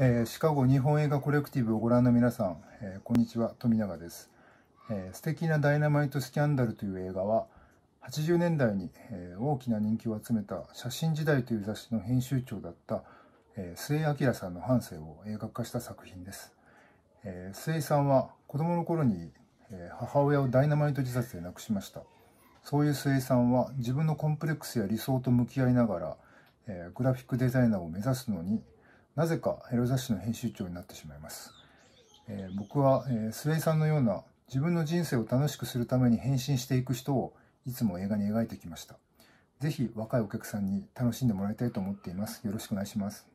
えー、シカゴ日本映画コレクティブをご覧の皆さん、えー、こんにちは富永です、えー、素敵なダイナマイトスキャンダルという映画は80年代に、えー、大きな人気を集めた写真時代という雑誌の編集長だった、えー、末明さんの半生を映画化した作品です、えー、末井さんは子供の頃に、えー、母親をダイナマイト自殺で亡くしましたそういう末井さんは自分のコンプレックスや理想と向き合いながら、えー、グラフィックデザイナーを目指すのになぜかエロ雑誌の編集長になってしまいます。えー、僕は、えー、スウェイさんのような自分の人生を楽しくするために変身していく人をいつも映画に描いてきました。ぜひ若いお客さんに楽しんでもらいたいと思っています。よろしくお願いします。